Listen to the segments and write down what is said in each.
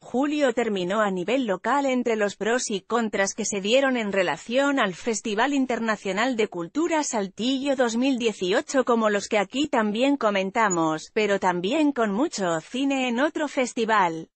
Julio terminó a nivel local entre los pros y contras que se dieron en relación al Festival Internacional de Cultura Saltillo 2018 como los que aquí también comentamos, pero también con mucho cine en otro festival.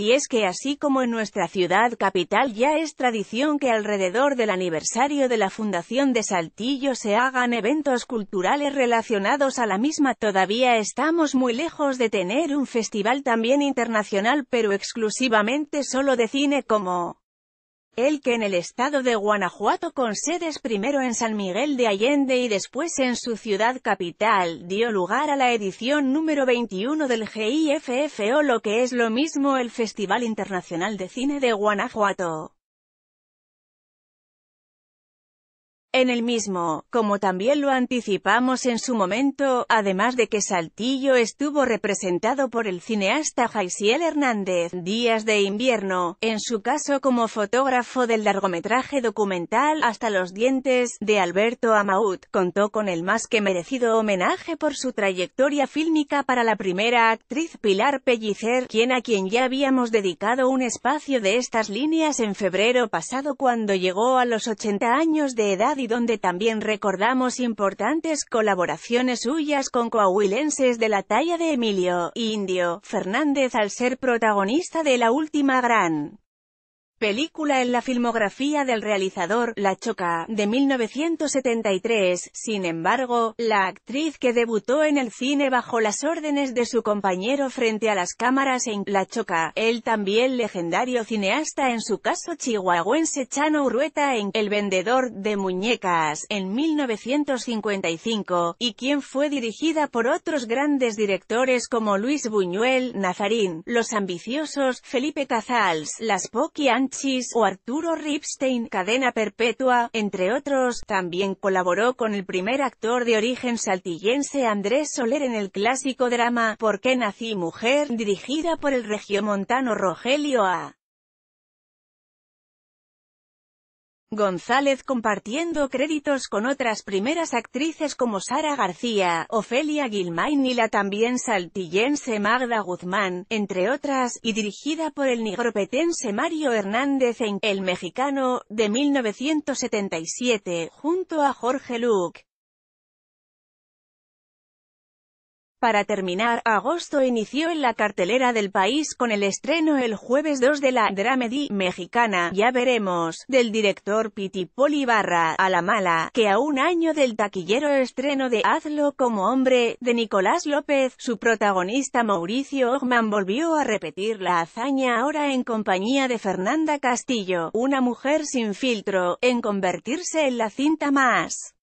Y es que así como en nuestra ciudad capital ya es tradición que alrededor del aniversario de la fundación de Saltillo se hagan eventos culturales relacionados a la misma, todavía estamos muy lejos de tener un festival también internacional pero exclusivamente solo de cine como el que en el estado de Guanajuato con sedes primero en San Miguel de Allende y después en su ciudad capital, dio lugar a la edición número 21 del GIFFO lo que es lo mismo el Festival Internacional de Cine de Guanajuato. En el mismo, como también lo anticipamos en su momento, además de que Saltillo estuvo representado por el cineasta Jaisiel Hernández, Días de Invierno, en su caso como fotógrafo del largometraje documental Hasta los dientes, de Alberto Amaut, contó con el más que merecido homenaje por su trayectoria fílmica para la primera actriz Pilar Pellicer, quien a quien ya habíamos dedicado un espacio de estas líneas en febrero pasado cuando llegó a los 80 años de edad y donde también recordamos importantes colaboraciones suyas con coahuilenses de la talla de Emilio, Indio, Fernández al ser protagonista de la última gran Película en la filmografía del realizador, La Choca, de 1973, sin embargo, la actriz que debutó en el cine bajo las órdenes de su compañero frente a las cámaras en La Choca, el también legendario cineasta en su caso chihuahuense Chano Urueta en El Vendedor de Muñecas, en 1955, y quien fue dirigida por otros grandes directores como Luis Buñuel, Nazarín, Los Ambiciosos, Felipe Cazals, Las Poquian o Arturo Ripstein, cadena perpetua, entre otros, también colaboró con el primer actor de origen saltillense Andrés Soler en el clásico drama, ¿Por qué nací mujer?, dirigida por el regiomontano Rogelio A. González compartiendo créditos con otras primeras actrices como Sara García, Ofelia Gilmain y la también saltillense Magda Guzmán, entre otras, y dirigida por el nigropetense Mario Hernández en El Mexicano, de 1977, junto a Jorge Luc. Para terminar, agosto inició en la cartelera del país con el estreno el jueves 2 de la dramedy mexicana, ya veremos, del director Piti Poli a la mala, que a un año del taquillero estreno de Hazlo como hombre, de Nicolás López, su protagonista Mauricio Ogman volvió a repetir la hazaña ahora en compañía de Fernanda Castillo, una mujer sin filtro, en convertirse en la cinta más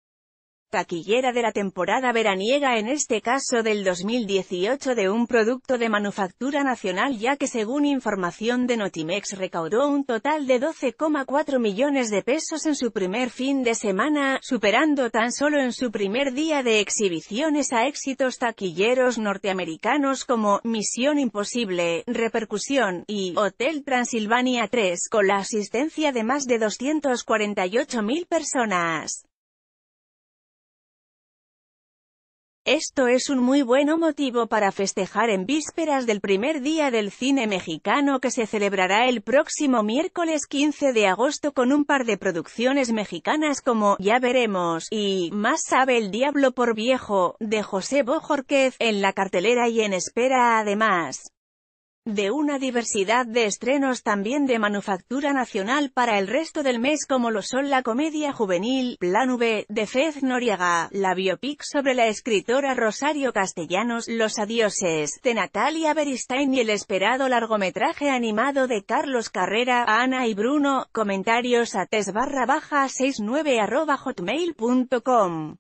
taquillera de la temporada veraniega en este caso del 2018 de un producto de manufactura nacional ya que según información de Notimex recaudó un total de 12,4 millones de pesos en su primer fin de semana, superando tan solo en su primer día de exhibiciones a éxitos taquilleros norteamericanos como Misión Imposible, Repercusión y Hotel Transilvania 3 con la asistencia de más de 248 mil personas. Esto es un muy bueno motivo para festejar en vísperas del primer día del cine mexicano que se celebrará el próximo miércoles 15 de agosto con un par de producciones mexicanas como Ya veremos y Más sabe el diablo por viejo, de José Bojorquez, en la cartelera y en espera además de una diversidad de estrenos también de manufactura nacional para el resto del mes como lo son la comedia juvenil, Plan V, de Fez Noriega, la biopic sobre la escritora Rosario Castellanos, Los adioses, de Natalia Beristain y el esperado largometraje animado de Carlos Carrera, Ana y Bruno, comentarios a tes barra baja 69 arroba hotmail.com